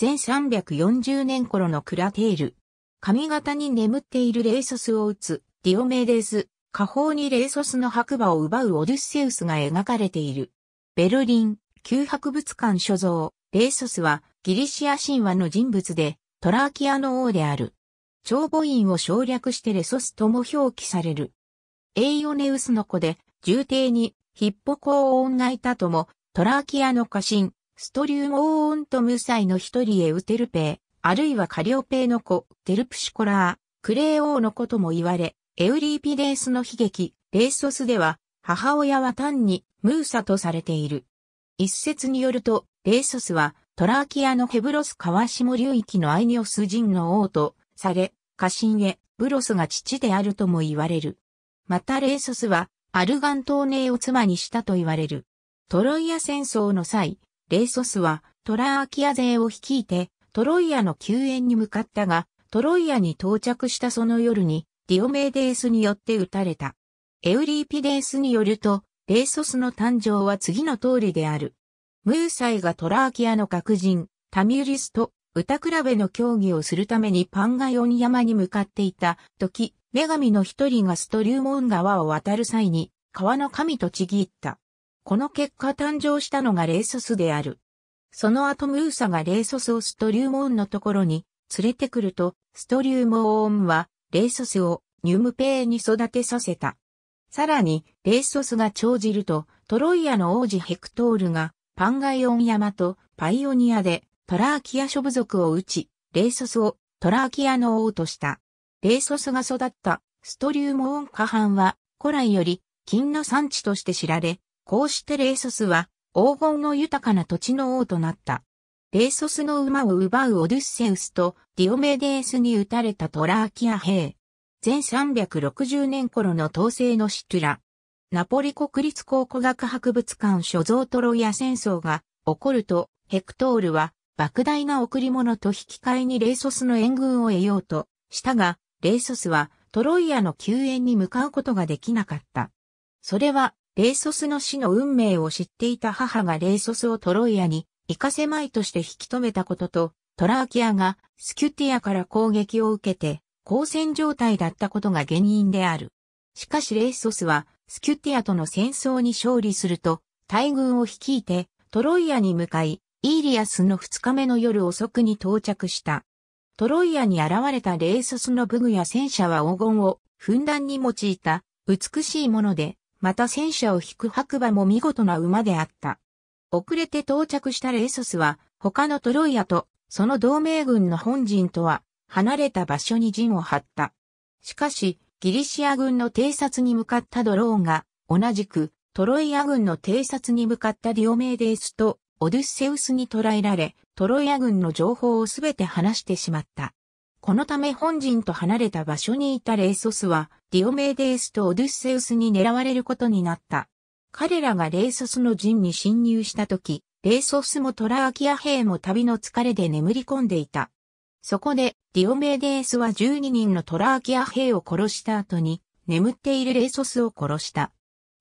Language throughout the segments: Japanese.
全340年頃のクラテール。髪型に眠っているレイソスを打つ、ディオメデス、下方にレイソスの白馬を奪うオデュッセウスが描かれている。ベルリン、旧博物館所蔵、レイソスはギリシア神話の人物で、トラーキアの王である。長母院を省略してレソスとも表記される。エイオネウスの子で、重帝にヒッポコーオンがいたとも、トラーキアの家臣、ストリウムオーントムサイの一人へウテルペー、あるいはカリオペーの子、テルプシコラー、クレー王の子とも言われ、エウリーピデースの悲劇、レーソスでは、母親は単にムーサとされている。一説によると、レーソスは、トラーキアのヘブロス川下流域のアイニオス人の王と、され、家臣へ、ブロスが父であるとも言われる。またレーソスは、アルガントーネーを妻にしたと言われる。トロイア戦争の際、レイソスはトラーキア勢を率いてトロイアの救援に向かったが、トロイアに到着したその夜にディオメーデースによって撃たれた。エウリーピデースによると、レイソスの誕生は次の通りである。ムーサイがトラーキアの角人、タミュリスと歌比べの競技をするためにパンガヨン山に向かっていた時、女神の一人がストリューモン川を渡る際に、川の神とちぎった。この結果誕生したのがレーソスである。その後ムーサがレーソスをストリューモーンのところに連れてくると、ストリューモーンはレーソスをニュムペーに育てさせた。さらに、レーソスが長じると、トロイアの王子ヘクトールがパンガイオン山とパイオニアでトラーキア諸部族を撃ち、レーソスをトラーキアの王とした。レーソスが育ったストリューモーン下半は古来より金の産地として知られ、こうしてレーソスは黄金の豊かな土地の王となった。レーソスの馬を奪うオデュッセウスとディオメデースに撃たれたトラーキア兵。全360年頃の統制のシトゥラ。ナポリ国立考古学博物館所蔵トロイア戦争が起こると、ヘクトールは莫大な贈り物と引き換えにレーソスの援軍を得ようとしたが、レーソスはトロイアの救援に向かうことができなかった。それはレーソスの死の運命を知っていた母がレーソスをトロイアに行かせまいとして引き止めたことと、トラーキアがスキュティアから攻撃を受けて、交戦状態だったことが原因である。しかしレーソスは、スキュティアとの戦争に勝利すると、大軍を率いて、トロイアに向かい、イーリアスの2日目の夜遅くに到着した。トロイアに現れたレーソスの武具や戦車は黄金をふんだんに用いた美しいものでまた戦車を引く白馬も見事な馬であった。遅れて到着したレーソスは、他のトロイアと、その同盟軍の本陣とは、離れた場所に陣を張った。しかし、ギリシア軍の偵察に向かったドローンが、同じく、トロイア軍の偵察に向かったディオメーデースと、オデュッセウスに捕らえられ、トロイア軍の情報をすべて話してしまった。このため本陣と離れた場所にいたレイソスは、ディオメーデースとオデュッセウスに狙われることになった。彼らがレイソスの陣に侵入した時、レイソスもトラアキア兵も旅の疲れで眠り込んでいた。そこで、ディオメーデースは12人のトラアキア兵を殺した後に、眠っているレイソスを殺した。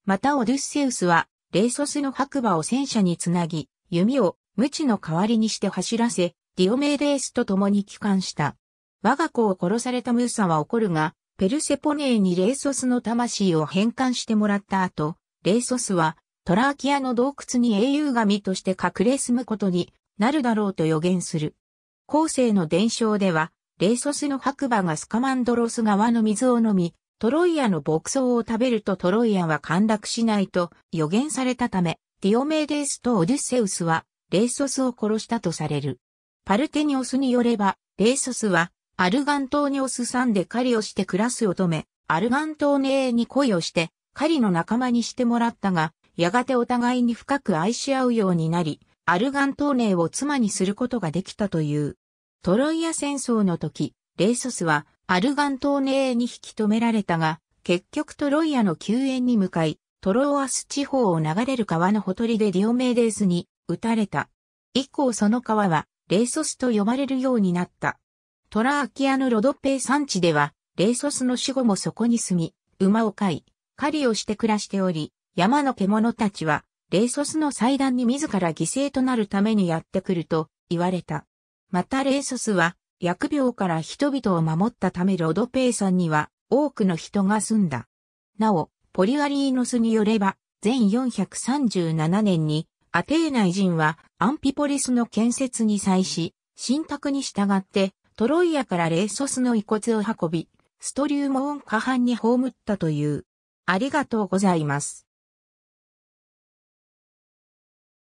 またオデュッセウスは、レイソスの白馬を戦車につなぎ、弓を無知の代わりにして走らせ、ディオメーデースと共に帰還した。我が子を殺されたムーサは怒るが、ペルセポネーにレイソスの魂を返還してもらった後、レイソスはトラーキアの洞窟に英雄神として隠れ住むことになるだろうと予言する。後世の伝承では、レイソスの白馬がスカマンドロス川の水を飲み、トロイアの牧草を食べるとトロイアは陥落しないと予言されたため、ディオメーデスとオデュッセウスはレイソスを殺したとされる。パルテニオスによれば、レイソスはアルガン島にオスんで狩りをして暮らす乙女、アルガン島ネエに恋をして、狩りの仲間にしてもらったが、やがてお互いに深く愛し合うようになり、アルガン島ネエを妻にすることができたという。トロイア戦争の時、レイソスはアルガン島ネエに引き止められたが、結局トロイアの救援に向かい、トローアス地方を流れる川のほとりでディオメーデースに撃たれた。以降その川はレイソスと呼ばれるようになった。トラーキアのロドッペイ産地では、レイソスの死後もそこに住み、馬を飼い、狩りをして暮らしており、山の獣たちは、レイソスの祭壇に自ら犠牲となるためにやってくると言われた。またレイソスは、疫病から人々を守ったためロドペイ山には多くの人が住んだ。なお、ポリアリーノスによれば、全437年に、アテーナイ人はアンピポリスの建設に際し、信託に従ってトロイアからレイソスの遺骨を運び、ストリウモン下半に葬ったという。ありがとうございます。